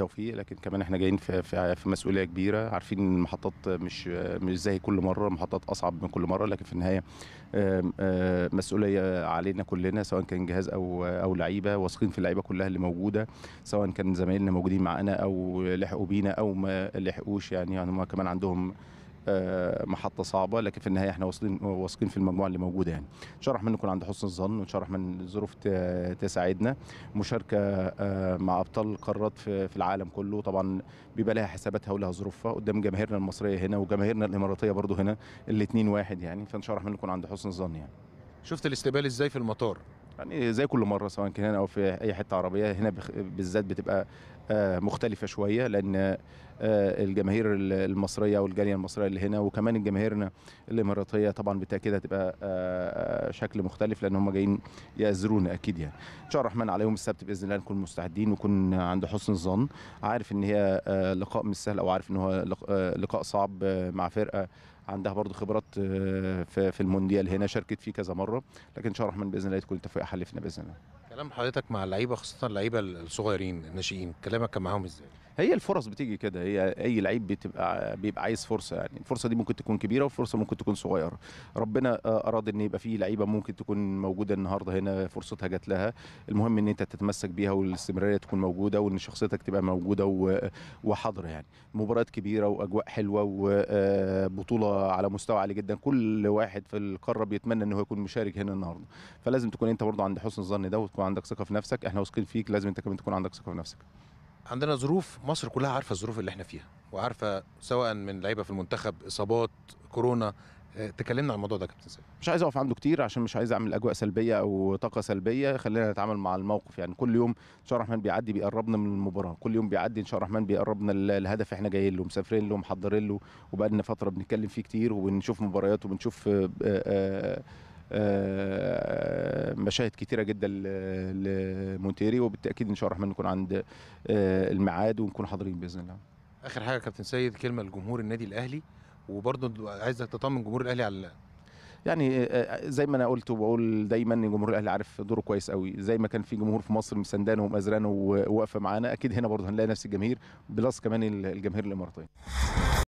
التوفيق لكن كمان احنا جايين في في, في مسؤوليه كبيره عارفين ان المحطات مش مش زي كل مره محطات اصعب من كل مره لكن في النهايه مسؤوليه علينا كلنا سواء كان جهاز او او لعيبه واثقين في اللعيبه كلها اللي موجوده سواء كان زمايلنا موجودين معانا او لحقوا بينا او ما لحقوش يعني هم يعني كمان عندهم آه، محطه صعبه لكن في النهايه احنا واصلين واثقين في المجموعه اللي موجوده يعني ان شاء الله نكون عند حسن الظن وان شاء الله الظروف تساعدنا مشاركه آه، مع ابطال قارات في العالم كله طبعا بيبقى لها حساباتها ولها ظروفها قدام جماهيرنا المصريه هنا وجماهيرنا الاماراتيه برضو هنا الاثنين واحد يعني فان شاء الله نكون عند حسن الظن يعني شفت الاستقبال ازاي في المطار يعني زي كل مره سواء كان هنا او في اي حته عربيه هنا بالذات بتبقى آه، مختلفه شويه لان آه، الجماهير المصريه والجاليه المصريه اللي هنا وكمان الجماهيرنا الاماراتيه طبعا بالتاكيد هتبقى آه، شكل مختلف لان هم جايين يازرونا اكيد يعني ان شاء الله الرحمن عليهم السبت باذن الله نكون مستعدين ونكون عند حسن الظن عارف ان هي لقاء مش سهل او عارف ان هو لقاء صعب مع فرقه عندها برضو خبرات آه، في المونديال هنا شاركت فيه كذا مره لكن ان شاء الله الرحمن باذن الله تكون التوفيق حلفنا باذن الله كلام حضرتك مع اللعيبه خاصه اللعيبه الصغيرين الناشئين كلامك كان معاهم ازاي هي الفرص بتيجي كده هي اي لعيب بتبقى بيبقى عايز فرصه يعني الفرصه دي ممكن تكون كبيره وفرصه ممكن تكون صغيره ربنا اراد ان يبقى في لعيبه ممكن تكون موجوده النهارده هنا فرصتها جات لها المهم ان انت تتمسك بيها والاستمراريه تكون موجوده وان شخصيتك تبقى موجوده وحاضر يعني مباريات كبيره واجواء حلوه وبطوله آه، على مستوى عالي جدا كل واحد في القاره بيتمنى ان هو يكون مشارك هنا النهارده فلازم تكون انت برضه عند حسن الظن ده وتكون عندك ثقه في نفسك احنا واثقين فيك لازم انت كمان تكون عندك ثقه في نفسك عندنا ظروف مصر كلها عارفه الظروف اللي احنا فيها وعارفه سواء من لعيبه في المنتخب اصابات كورونا آه، تكلمنا عن الموضوع ده كابتن سيد مش عايز اقف عنده كتير عشان مش عايز اعمل اجواء سلبيه او طاقه سلبيه خلينا نتعامل مع الموقف يعني كل يوم ان شاء الرحمن بيعدي بيقربنا من المباراه كل يوم بيعدي ان شاء الرحمن بيقربنا الهدف احنا جايين له مسافرين له محضرين له وبقالنا فتره بنتكلم فيه كتير وبنشوف مباريات وبنشوف آآ آه، آآ آه، آه، مشاهد كثيره جدا لمونتيري وبالتاكيد ان شاء الله الرحمن نكون عند آه، الميعاد ونكون حاضرين باذن الله اخر حاجه يا كابتن سيد كلمه لجمهور النادي الاهلي وبرضه عايزك تطمن جمهور الاهلي على يعني آه، زي ما انا قلت وبقول دايما ان جمهور الاهلي عارف دوره كويس قوي زي ما كان في جمهور في مصر مسندانه ومأزرانه وواقفه معانا اكيد هنا برضه هنلاقي نفس الجماهير بلس كمان الجماهير الاماراتيه